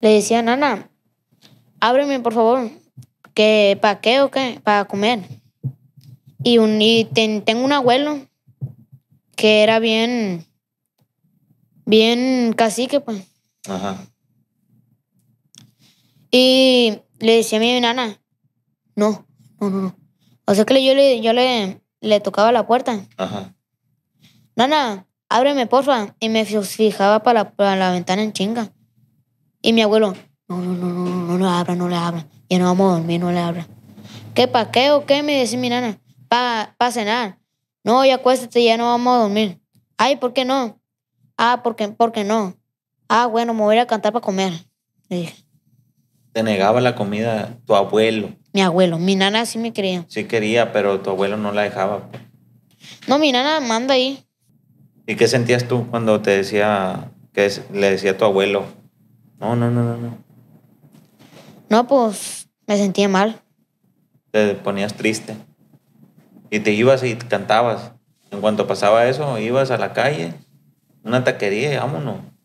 Le decía, nana, ábreme por favor, que para qué o qué, para comer. Y, un, tengo un abuelo que era bien, bien cacique, pues. Ajá. Y le decía a mi nana, no, no, no, no. O sea que yo le, tocaba la puerta. Ajá. Nana, ábreme, porfa. Y me fijaba para para la ventana en chinga. Y mi abuelo, no, no, no, no, no, le abra, no le abra. Ya no vamos a dormir, no le abra. ¿Qué pa' qué o qué? Me decía mi nana, para pa cenar. No, ya acuéstate, ya no vamos a dormir. Ay, ¿por qué no? Ah, ¿por qué no. Ah, bueno, me voy a a cantar para comer. Le dije. ¿Te negaba la comida tu abuelo? Mi abuelo, mi nana sí me quería. Sí quería, pero tu abuelo no la dejaba. No, mi nana manda ahí. ¿Y qué sentías tú cuando te decía que le decía a tu abuelo no, no, no, no, no. No, pues me sentía mal. Te ponías triste. Y te ibas y cantabas. En cuanto pasaba eso, ibas a la calle, una taquería vámonos.